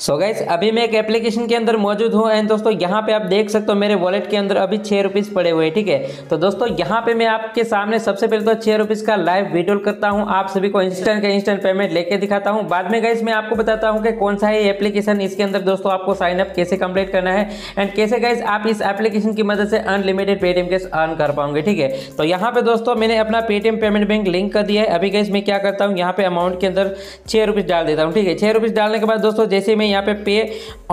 सो so guys अभी मैं एक एप्लीकेशन के अंदर मौजूद हूँ एंड दोस्तों यहाँ पे आप देख सकते हो मेरे वॉलेट के अंदर अभी छः रुपीज़ पड़े हुए हैं ठीक है तो दोस्तों यहाँ पे मैं आपके सामने सबसे पहले तो छः रुपीज़ का लाइव वीडियो करता हूँ आप सभी को इंस्टेंट का इंस्टेंट पेमेंट लेके दिखाता हूँ बाद में गाइज मैं आपको बताता हूँ कि कौन सा है एप्लीकेशन इसके अंदर दोस्तों आपको साइनअप कैसे कंप्लीट करना है एंड कैसे गाइज आप इस एप्लीकेशन की मदद से अनलिमिटेड पेटीएम कैश अर्न कर पाओगे ठीक है तो यहाँ पे दोस्तों मैंने अपना पेटीएम पेमेंट बैंक लिंक कर दिया है अभी गाइज मैं क्या करता हूँ यहाँ पे अमाउंट के अंदर छः रुपीज़ डाल देता हूँ ठीक है छः रुपीज़ डालने के बाद दोस्तों जैसे मैं मैं यहाँ पे पे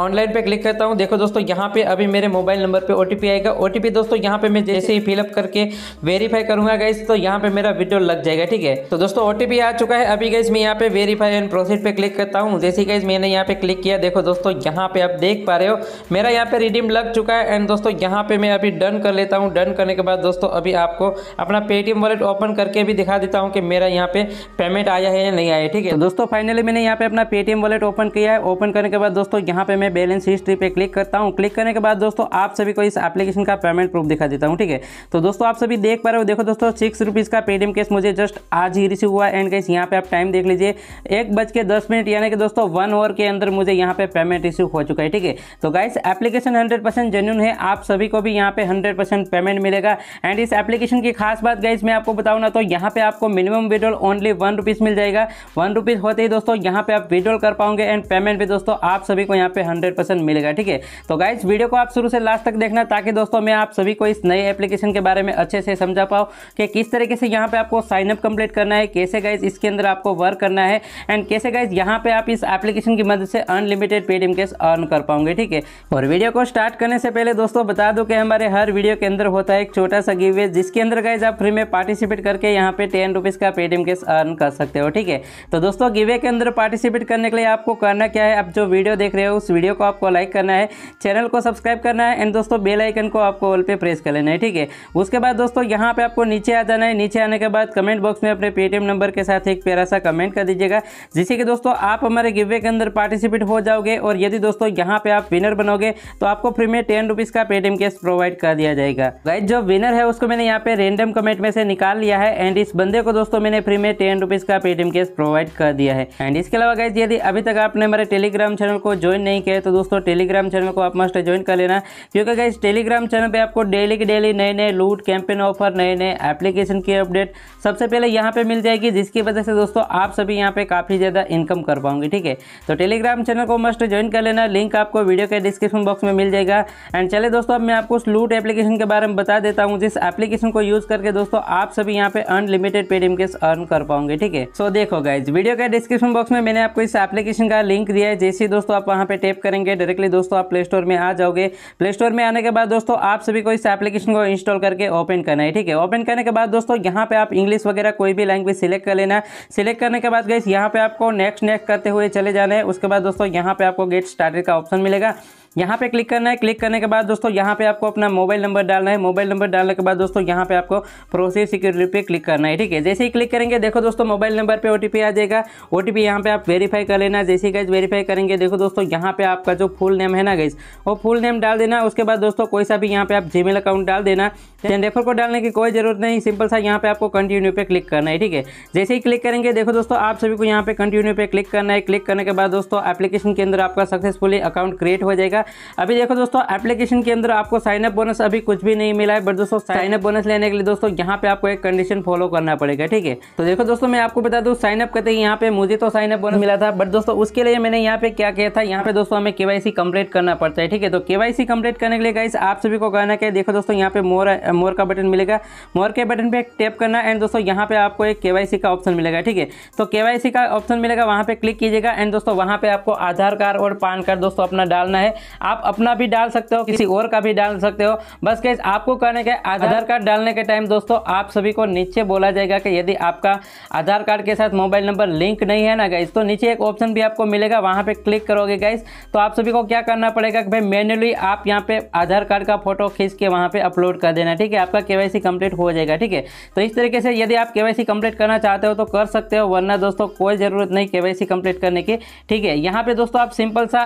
ऑनलाइन पे क्लिक करता हूँ देखो दोस्तों यहाँ पे अभी मेरे मोबाइल नंबर पे ओ आएगा ओ दोस्तों यहाँ पे मैं जैसे ही फिलअप करके वेरीफाई करूँगा गाइज तो यहाँ पे मेरा वीडियो लग जाएगा ठीक है तो दोस्तों ओ आ चुका है अभी गाइज मैं यहाँ पे वेरीफाई एंड प्रोसेस पे क्लिक करता हूँ जैसे गाइज मैंने यहाँ पे क्लिक किया देखो दोस्तों यहाँ पे आप देख पा रहे हो मेरा यहाँ पे रिडीम लग चुका है एंड दोस्तों यहाँ पे मैं अभी डन कर लेता हूँ डन करने के बाद दोस्तों अभी आपको अपना पेटीएम वॉलेट ओपन करके भी दिखा देता हूँ कि मेरा यहाँ पे पेमेंट आया है या नहीं आया ठीक है दोस्तों फाइनली मैंने यहाँ पे अपना पेटीएम वॉलेट ओपन किया है ओपन करने के बाद दोस्तों यहाँ पे मैं बैलेंस हिस्ट्री पे क्लिक करता हूँ क्लिक करने के बाद दोस्तों आप सभी को इस एप्लीकेशन का पेमेंट प्रूफ दिखा देता हूँ ठीक है तो दोस्तों आप सभी देख पा रहे हो देखो दोस्तों सिक्स रुपीज़ का पेटीएम कैश मुझे जस्ट आज ही रिसीव हुआ एंड कैश यहाँ पे आप टाइम देख लीजिए एक बज के दस मिनट यानी कि दोस्तों वन ओवर के अंदर मुझे यहाँ पे पेमेंट रिसीव हो चुका है ठीक है तो guys application hundred percent genuine है आप सभी को भी यहाँ पे हंड्रेड परसेंट पेमेंट मिलेगा एंड इस एप्लीकेशन की खास बात गाइस मैं आपको बताऊँ ना तो यहाँ पे आपको minimum withdrawal only one rupees मिल जाएगा वन रुपीज़ होते ही दोस्तों यहाँ पे आप विड्रॉल कर पाओगे एंड पेमेंट भी दोस्तों दोस्तों आप सभी को यहाँ पे हंड्रेड परसेंट मिलेगा ठीक है तो गाइज वीडियो को आप शुरू से लास्ट तक देखना ताकि दोस्तों मैं आप सभी को इस नए एप्लीकेशन के बारे में अच्छे से समझा पाओ कि किस तरीके से यहाँ पे आपको साइनअप कंप्लीट करना है कैसे गाइज इसके अंदर आपको वर्क करना है एंड कैसे गाइज यहाँ पे आप इस एप्लीकेशन की मदद से अनलिमिटेड पेटीएम कैश अर्न कर पाओगे ठीक है और वीडियो को स्टार्ट करने से पहले दोस्तों बता दो कि हमारे हर वीडियो के अंदर होता है एक छोटा सा गिवे जिसके अंदर गाइज आप फ्री में पार्टिसिपेट करके यहाँ पे टेन का पेटीएम कैश अर्न कर सकते हो ठीक है तो दोस्तों गिवे के अंदर पार्टिसिपेट करने के लिए आपको करना क्या है आप जो जो वीडियो देख रहे हो उस वीडियो को आपको लाइक करना है चैनल को सब्सक्राइब करना है एंड दोस्तों बेल आइकन को आपको ऑल पे प्रेस कर लेना है ठीक है उसके बाद दोस्तों यहाँ पे आपको नीचे आ जाना है नीचे आने के बाद कमेंट बॉक्स में अपने पेटीएम नंबर के साथ एक प्यारा सा कमेंट कर दीजिएगा जिससे कि दोस्तों आप हमारे गिवे के अंदर पार्टिसिपेट हो जाओगे और यदि दोस्तों यहाँ पे आप विनर बनोगे तो आपको फ्री में टेन का पेटीएम कैश प्रोवाइड कर दिया जाएगा गाइज जो विनर है उसको मैंने यहाँ पे रेंडम कमेंट में से निकाल लिया है एंड इस बंदे को दोस्तों मैंने फ्री में टेन का पेटीएम कैश प्रोवाइड कर दिया है एंड इसके अलावा गाइज यदि अभी तक आपने हमारे टेलीग्राम टेलीग्राम चैनल को ज्वाइन नहीं किया है तो दोस्तों टेलीग्राम चैनल को आप मस्ट ज्वाइन कर लेना क्योंकि गाइज टेलीग्राम चैनल पर आपको डेली के डेली नए नए लूट कैंपेन ऑफर नए नए एप्लीकेशन की अपडेट सबसे पहले यहाँ पर मिल जाएगी जिसकी वजह से दोस्तों आप सभी यहाँ पर काफ़ी ज़्यादा इनकम कर पाओगे ठीक है तो टेलीग्राम चैनल को मस्ट ज्वाइन कर लेना लिंक आपको वीडियो के डिस्क्रिप्शन बॉक्स में मिल जाएगा एंड चले दोस्तों अब मैं आपको उस लूट एप्लीकेशन के बारे में बता देता हूँ जिस एप्लीकेशन को यूज़ करके दोस्तों आप सभी यहाँ पे अनलिमिटेड पेड इमकेस अर्न कर पाऊंगे ठीक है सो देखो गाइज वीडियो के डिस्क्रिप्शन बॉक्स में मैंने आपको इस एप्लीकेशन का लिंक दिया है जैसे से दोस्तों आप वहाँ पर टेप करेंगे डायरेक्टली दोस्तों आप प्ले स्टोर में आ जाओगे प्ले स्टोर में आने के बाद दोस्तों आप सभी को इस एप्लीकेशन को इंस्टॉल करके ओपन करना है ठीक है ओपन करने के बाद दोस्तों यहाँ पे आप इंग्लिश वगैरह कोई भी लैंग्वेज सिलेक्ट कर लेना सिलेक्ट करने के बाद गई यहाँ पे आपको नेक्स्ट नेक्स्ट करते हुए चले जाना है उसके बाद दोस्तों यहाँ पे आपको गेट स्टार्टेड का ऑप्शन मिलेगा यहाँ पे क्लिक करना है क्लिक करने के बाद दोस्तों यहाँ पे आपको अपना मोबाइल नंबर डालना है मोबाइल नंबर डालने के बाद दोस्तों यहाँ पे आपको प्रोसेस सिक्योरिटी पे क्लिक करना है ठीक है जैसे ही क्लिक करेंगे देखो दोस्तों मोबाइल नंबर पे ओटीपी आ जाएगा ओटीपी यहाँ पे आप वेरीफाई कर लेना जैसे ही गैस वेरीफाई करेंगे देखो दोस्तों यहाँ पे आपका जो फुल नेम है ना गैस वो फुल नेम डाल देना उसके बाद दोस्तों कोई सा भी यहाँ पे आप जीमेल अकाउंट डाल देना रेफर को डालने की कोई जरूरत नहीं सिंपल सा यहाँ पे आपको कंटिन्यू पे क्लिक करना है ठीक है जैसे ही क्लिक करेंगे देखो दोस्तों आप सभी को यहाँ पे कंटिन्यू पे क्लिक करना है क्लिक करने के बाद दोस्तों एप्लीकेशन के अंदर आपका सक्सेसफुली अकाउंट क्रिएट हो जाएगा मिलेगा अभी देखो दोस्तों एप्लीकेशन के अंदर आपको साइनअप बोनस अभी कुछ भी नहीं मिला है बट दोस्तों साइनअप बोनस लेने के लिए दोस्तों यहाँ पे आपको एक कंडीशन फॉलो करना पड़ेगा ठीक है तो देखो दोस्तों मैं आपको बता दूँ साइनअप करते ही यहाँ पे मुझे तो साइनअप बोनस मिला था बट दोस्तों उसके लिए मैंने यहाँ पे क्या किया था यहाँ पे दोस्तों हमें केवाईसी कंप्लीट करना पड़ता है ठीक है तो केवाईसी कंप्लीट करने के लिए गाइस आप सभी को कहना क्या देखो दोस्तों यहाँ पे मोर मोर का बटन मिलेगा मोर के बटन पे टैप करना एंड दोस्तों यहाँ पे आपको एक केवाईसी का ऑप्शन मिलेगा ठीक है तो केवाईसी का ऑप्शन मिलेगा वहाँ पे क्लिक कीजिएगा एंड दोस्तों वहाँ पे आपको आधार कार्ड और पान कार्ड दोस्तों अपना डालना है आप अपना भी डाल सकते हो किसी और का भी डाल सकते हो बस कैस आपको करने के आधार कार्ड डालने के टाइम दोस्तों आप सभी को नीचे बोला जाएगा कि यदि आपका आधार कार्ड के साथ मोबाइल नंबर लिंक नहीं है ना गाइस तो नीचे एक ऑप्शन भी आपको मिलेगा वहाँ पर क्लिक करोगे गाइस तो आप सभी को क्या करना पड़ेगा कि भाई मैनुअली आप यहाँ पे आधार कार्ड का फोटो खींच के वहाँ पर अपलोड कर देना ठीक है आपका केवाईसी कंप्लीट हो जाएगा ठीक है तो इस तरीके से यदि आप केवाईसी कंप्लीट करना चाहते हो तो कर सकते हो वरना दोस्तों कोई ज़रूरत नहीं केवाईसी कंप्लीट करने की ठीक है यहाँ पे दोस्तों आप सिंपल सा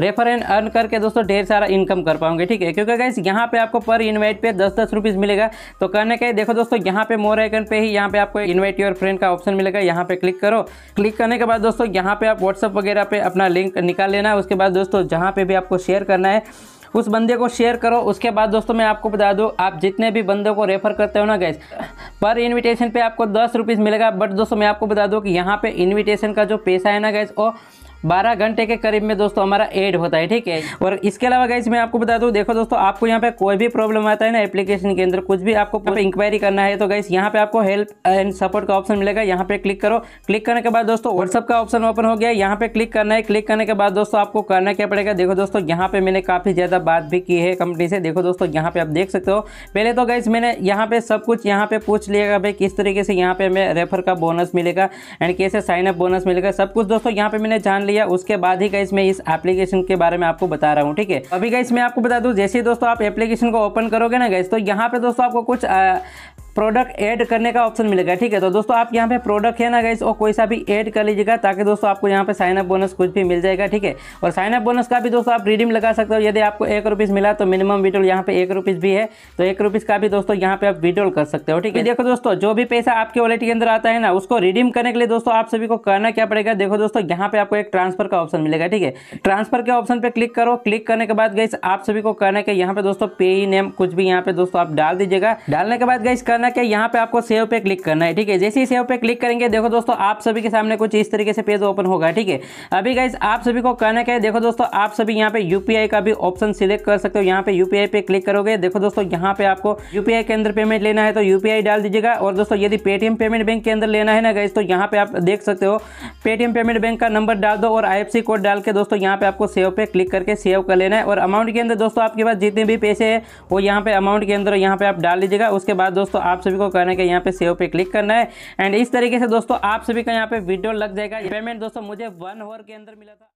रेफर एंड अर्न करके दोस्तों ढेर सारा इनकम कर पाओगे ठीक है क्योंकि गैस यहाँ पे आपको पर इन्वाइट पे दस दस रुपीज़ मिलेगा तो करने के देखो दोस्तों यहाँ पे मोर आइकन पे ही यहाँ पे आपको इन्वाइट योर फ्रेंड का ऑप्शन मिलेगा यहाँ पे क्लिक करो क्लिक करने के बाद दोस्तों यहाँ पे आप व्हाट्सअप वगैरह पे अपना लिंक निकाल लेना है उसके बाद दोस्तों जहाँ पे भी आपको शेयर करना है उस बंदे को शेयर करो उसके बाद दोस्तों मैं आपको बता दूँ आप जितने भी बंदों को रेफर करते हो ना गैस पर इनविटेशन पे आपको दस रुपीज़ मिलेगा बट दोस्तों मैं आपको बता दूँ कि यहाँ पे इनविटेशन का जो पैसा है ना गैस वो बारह घंटे के करीब में दोस्तों हमारा एड होता है ठीक है और इसके अलावा गाइस मैं आपको बता दूँ देखो दोस्तों आपको यहाँ पे कोई भी प्रॉब्लम आता है ना एप्लीकेशन के अंदर कुछ भी आपको इंक्वायरी करना है तो गाइस यहाँ पे आपको हेल्प एंड सपोर्ट का ऑप्शन मिलेगा यहाँ पे क्लिक करो क्लिक करने के बाद दोस्तों व्हाट्सअप का ऑप्शन ओपन हो गया यहाँ पे क्लिक करना है क्लिक करने के बाद दोस्तों आपको करना क्या पड़ेगा देखो दोस्तों यहाँ पे मैंने काफी ज्यादा बात भी की है कंपनी से देखो दोस्तों यहाँ पे आप देख सकते हो पहले तो गाइस मैंने यहाँ पे सब कुछ यहाँ पे पूछ लिया भाई किस तरीके से यहाँ पे हमें रेफर का बोनस मिलेगा एंड कैसे साइन अप बोनस मिलेगा सब कुछ दोस्तों यहाँ पे मैंने जान लिया लिया उसके बाद ही गाइस मैं इस एप्लीकेशन के बारे में आपको बता रहा हूँ ठीक है अभी गाइस मैं आपको बता दूँ जैसे दोस्तों आप एप्लीकेशन को ओपन करोगे ना गाइस तो यहाँ पे दोस्तों आपको कुछ प्रोडक्ट ऐड करने का ऑप्शन मिलेगा ठीक है तो दोस्तों आप यहाँ पे प्रोडक्ट है ना गाइस और कोई सा भी ऐड कर लीजिएगा ताकि दोस्तों आपको यहाँ पे साइनअप बोनस कुछ भी मिल जाएगा ठीक है और साइनअप बोनस का भी दोस्तों आप रिडीम लगा सकते हो यदि आपको एक रुपीज़ मिला तो मिनिमम विड्रोल यहाँ पे एक रुपीज़ भी है तो एक रुपीज़ का भी दोस्तों यहाँ पे आप विड्रोल कर सकते हो ठीक है देखो दोस्तों जो भी पैसा आपके वॉलेट के अंदर आता है ना उसको रिडीम करने के लिए दोस्तों आप सभी को करना क्या पड़ेगा देखो दोस्तों यहाँ पे आपको एक ट्रांसफर का ऑप्शन मिलेगा ठीक है ट्रांसफर के ऑप्शन पर क्लिक करो क्लिक करने के बाद गाइस आप सभी को करना के यहाँ पे दोस्तों पे नेम कुछ भी यहाँ पे दोस्तों आप डाल दीजिएगा डालने के बाद गाइस करना करना क्या यहाँ पे आपको सेव पे क्लिक करना है ठीक है जैसे ही सेव पे क्लिक करेंगे देखो दोस्तों आप सभी के सामने कुछ इस तरीके से पेज ओपन होगा ठीक है अभी गाइज आप सभी को करना क्या है देखो दोस्तों आप सभी यहाँ पे यूपीआई का भी ऑप्शन सिलेक्ट कर सकते हो यहाँ पे यूपीआई पे क्लिक करोगे देखो दोस्तों यहाँ पे आपको यूपीआई के अंदर पेमेंट लेना है तो यूपीआई डाल दीजिएगा और दोस्तों यदि पेटीएम पेमेंट बैंक के अंदर लेना है ना गाइज तो यहाँ पे आप देख सकते हो पेटीएम पेमेंट बैंक का नंबर डाल दो और आई कोड डाल के दोस्तों यहाँ पे आपको सेव पे क्लिक करके सेव कर लेना है और अमाउंट के अंदर दोस्तों आपके पास जितने भी पैसे है वो यहाँ पे अमाउंट के अंदर यहाँ पे आप डाल लीजिएगा उसके बाद दोस्तों आप सभी को करना है कि यहाँ पे सेव पे क्लिक करना है एंड इस तरीके से दोस्तों आप सभी का यहाँ पे वीडियो लग जाएगा पेमेंट दोस्तों मुझे वन आवर के अंदर मिला था